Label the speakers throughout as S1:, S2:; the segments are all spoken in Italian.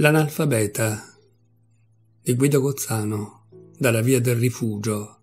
S1: L'analfabeta di Guido Gozzano dalla via del rifugio.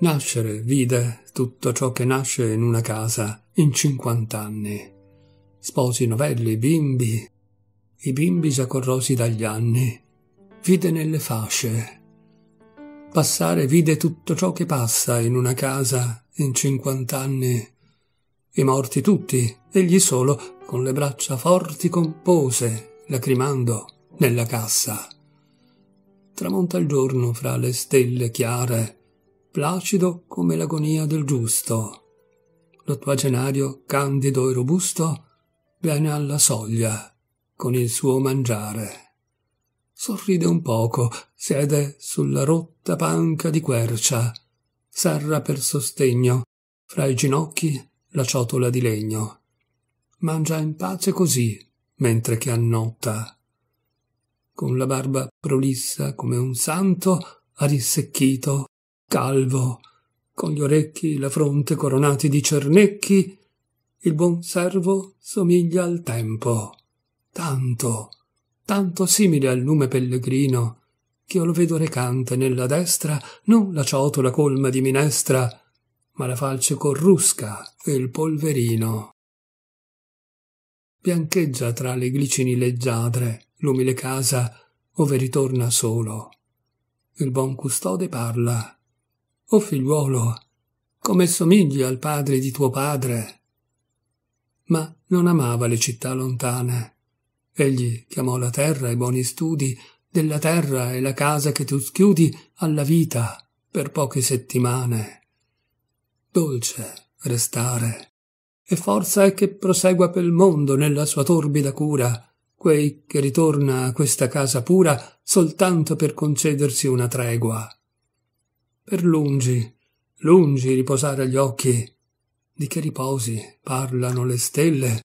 S1: Nascere vide tutto ciò che nasce in una casa in cinquant'anni. Sposi novelli, bimbi, i bimbi già corrosi dagli anni. Vide nelle fasce. Passare vide tutto ciò che passa in una casa in cinquant'anni i morti tutti, egli solo, con le braccia forti compose, lacrimando, nella cassa. Tramonta il giorno fra le stelle chiare, placido come l'agonia del giusto. L'ottuagenario, candido e robusto, viene alla soglia con il suo mangiare. Sorride un poco, siede sulla rotta panca di quercia, serra per sostegno, fra i ginocchi la ciotola di legno. Mangia in pace così, mentre che annotta. Con la barba prolissa come un santo, arissecchito, calvo, con gli orecchi e la fronte coronati di cernecchi, il buon servo somiglia al tempo, tanto, tanto simile al lume pellegrino, che io lo vedo recante nella destra non la ciotola colma di minestra, ma la falce corrusca e il polverino. Biancheggia tra le glicini leggiadre l'umile casa ove ritorna solo. Il buon custode parla. O figliuolo, come somigli al padre di tuo padre? Ma non amava le città lontane. Egli chiamò la terra i buoni studi, della terra e la casa che tu schiudi alla vita per poche settimane dolce restare, e forza è che prosegua pel mondo nella sua torbida cura, quei che ritorna a questa casa pura soltanto per concedersi una tregua. Per lungi, lungi riposare gli occhi, di che riposi parlano le stelle,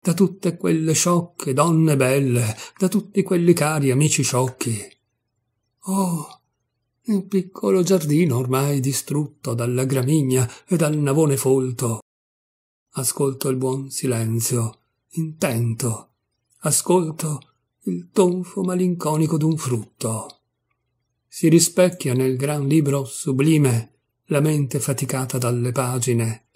S1: da tutte quelle sciocche donne belle, da tutti quelli cari amici sciocchi. Oh, il piccolo giardino ormai distrutto dalla gramigna e dal navone folto. Ascolto il buon silenzio, intento, ascolto il tonfo malinconico d'un frutto. Si rispecchia nel gran libro sublime la mente faticata dalle pagine.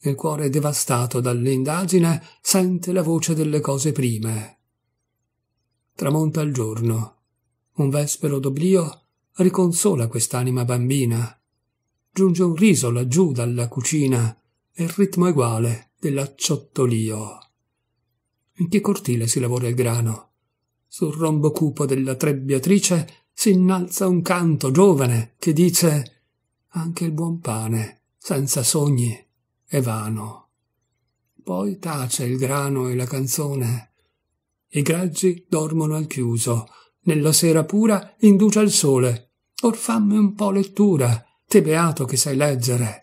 S1: Il cuore devastato dall'indagine sente la voce delle cose prime. Tramonta il giorno. Un vespero d'oblio riconsola quest'anima bambina. Giunge un riso laggiù dalla cucina e il ritmo eguale dell'acciottolio. In che cortile si lavora il grano? Sul rombo cupo della trebbiatrice si innalza un canto giovane che dice anche il buon pane, senza sogni, è vano. Poi tace il grano e la canzone. I greggi dormono al chiuso, nella sera pura induce al sole or fammi un po' lettura, te beato che sai leggere.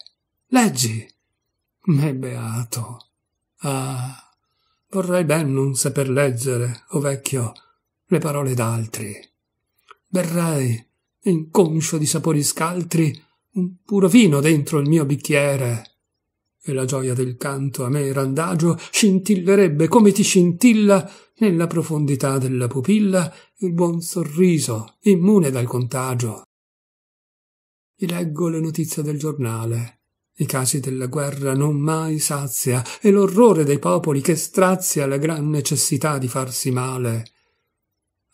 S1: Leggi. Me beato. Ah, vorrei ben non saper leggere, o vecchio, le parole d'altri. Berrei, inconscio di sapori scaltri, un puro vino dentro il mio bicchiere e la gioia del canto a me randagio scintillerebbe come ti scintilla nella profondità della pupilla il buon sorriso immune dal contagio. Ti leggo le notizie del giornale. I casi della guerra non mai sazia e l'orrore dei popoli che strazia la gran necessità di farsi male.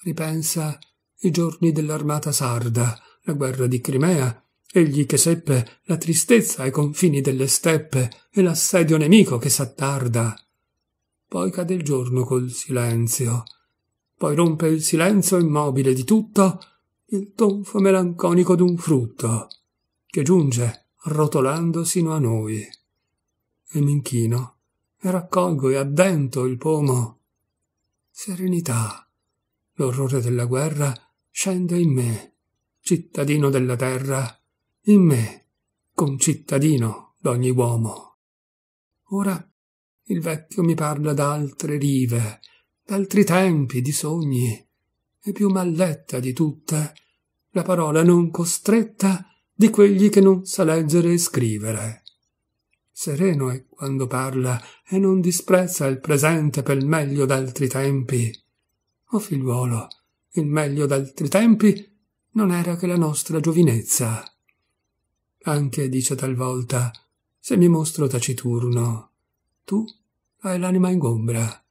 S1: Ripensa i giorni dell'armata sarda, la guerra di Crimea, egli che seppe la tristezza ai confini delle steppe e l'assedio nemico che s'attarda. Poi cade il giorno col silenzio, poi rompe il silenzio immobile di tutto il tonfo melanconico d'un frutto che giunge rotolando sino a noi. E m'inchino e raccolgo e addento il pomo. Serenità. L'orrore della guerra scende in me, cittadino della terra in me, concittadino d'ogni uomo. Ora il vecchio mi parla d'altre rive, d'altri tempi, di sogni, e più malletta di tutte, la parola non costretta di quegli che non sa leggere e scrivere. Sereno è quando parla e non disprezza il presente pel meglio d'altri tempi. O oh figliuolo, il meglio d'altri tempi non era che la nostra giovinezza. Anche dice talvolta se mi mostro taciturno. Tu hai l'anima ingombra.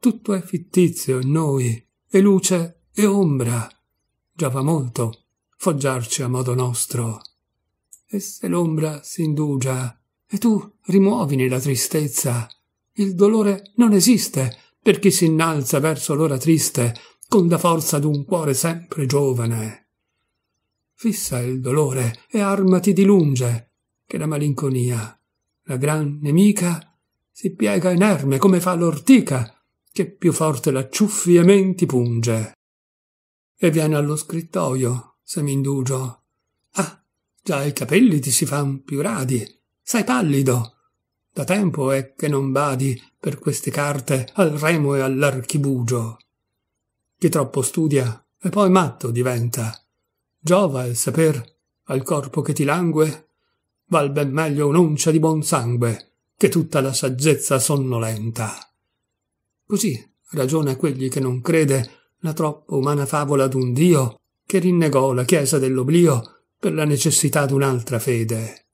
S1: Tutto è fittizio in noi, e luce e ombra. Già va molto foggiarci a modo nostro. E se l'ombra s'indugia, e tu rimuovini la tristezza, il dolore non esiste per chi si innalza verso l'ora triste, con la forza d'un cuore sempre giovane fissa il dolore e armati di lunge, che la malinconia, la gran nemica, si piega inerme come fa l'ortica, che più forte l'acciuffi e men ti punge. E viene allo scrittoio, se mi indugio Ah, già i capelli ti si fan più radi, sei pallido. Da tempo è che non badi per queste carte al remo e all'archibugio. Chi troppo studia e poi matto diventa Giova il saper, al corpo che ti langue, val ben meglio un'oncia di buon sangue che tutta la saggezza sonnolenta. Così ragiona quelli che non crede la troppo umana favola d'un Dio che rinnegò la chiesa dell'oblio per la necessità d'un'altra fede.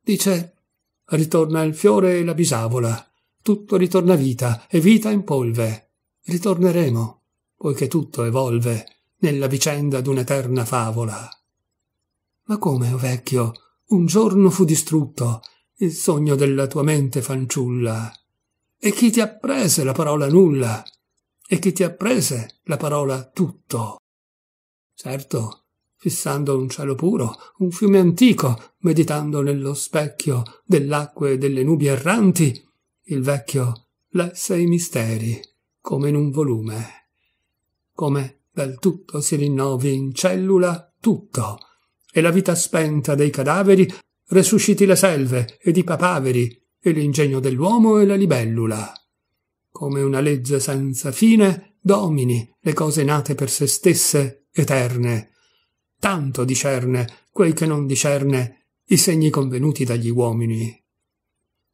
S1: Dice, ritorna il fiore e la bisavola, tutto ritorna vita e vita in polve. Ritorneremo, poiché tutto evolve nella vicenda d'un'eterna favola. Ma come, o oh vecchio, un giorno fu distrutto il sogno della tua mente fanciulla. E chi ti apprese la parola nulla? E chi ti apprese la parola tutto? Certo, fissando un cielo puro, un fiume antico, meditando nello specchio dell'acqua e delle nubi erranti, il vecchio lesse i misteri come in un volume, come dal tutto si rinnovi in cellula tutto, e la vita spenta dei cadaveri resusciti le selve ed i papaveri, e l'ingegno dell'uomo e la libellula. Come una legge senza fine domini le cose nate per se stesse eterne. Tanto discerne quel che non discerne i segni convenuti dagli uomini.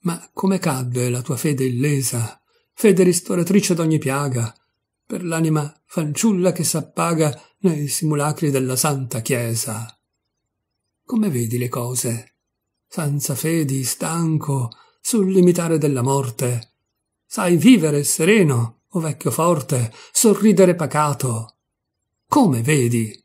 S1: Ma come cadde la tua fede illesa, fede ristoratrice d'ogni piaga, per l'anima fanciulla che s'appaga nei simulacri della santa chiesa. Come vedi le cose? Senza fedi, stanco, sul limitare della morte. Sai vivere sereno, o vecchio forte, sorridere pacato. Come vedi?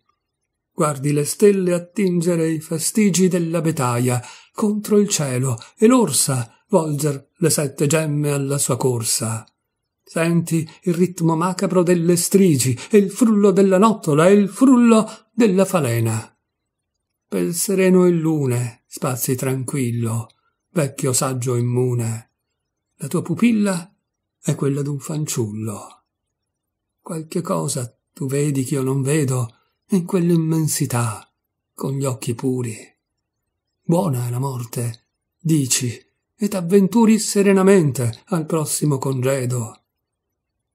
S1: Guardi le stelle attingere i fastigi della betaia contro il cielo e l'orsa volger le sette gemme alla sua corsa. Senti il ritmo macabro delle strigi e il frullo della nottola e il frullo della falena. Pel sereno e lune, spazi tranquillo, vecchio saggio immune. La tua pupilla è quella d'un fanciullo. Qualche cosa tu vedi ch'io non vedo in quell'immensità, con gli occhi puri. Buona è la morte, dici, e t'avventuri serenamente al prossimo congedo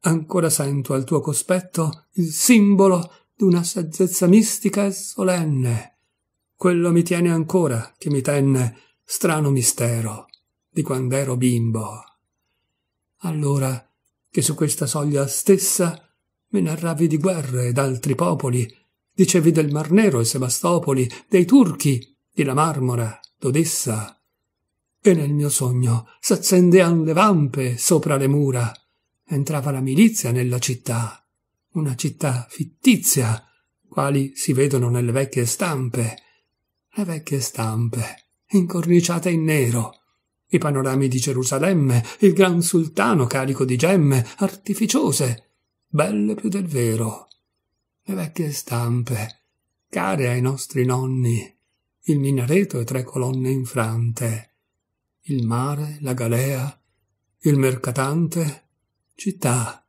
S1: ancora sento al tuo cospetto il simbolo d'una saggezza mistica e solenne. Quello mi tiene ancora, che mi tenne, strano mistero, di quand'ero bimbo. Allora, che su questa soglia stessa mi narravi di guerre ed altri popoli, dicevi del Mar Nero e Sebastopoli, dei turchi, di la Marmora, d'Odessa. E nel mio sogno s'accendean le vampe sopra le mura, entrava la milizia nella città, una città fittizia, quali si vedono nelle vecchie stampe. Le vecchie stampe, incorniciate in nero, i panorami di Gerusalemme, il gran sultano carico di gemme, artificiose, belle più del vero. Le vecchie stampe, care ai nostri nonni, il minareto e tre colonne infrante, il mare, la galea, il mercatante, città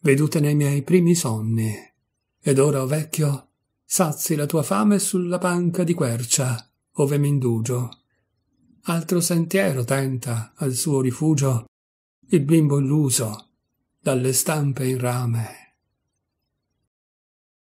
S1: vedute nei miei primi sonni. Ed ora, o vecchio, sazi la tua fame sulla panca di quercia, ove m'indugio. Altro sentiero tenta al suo rifugio il bimbo illuso, dalle stampe in rame.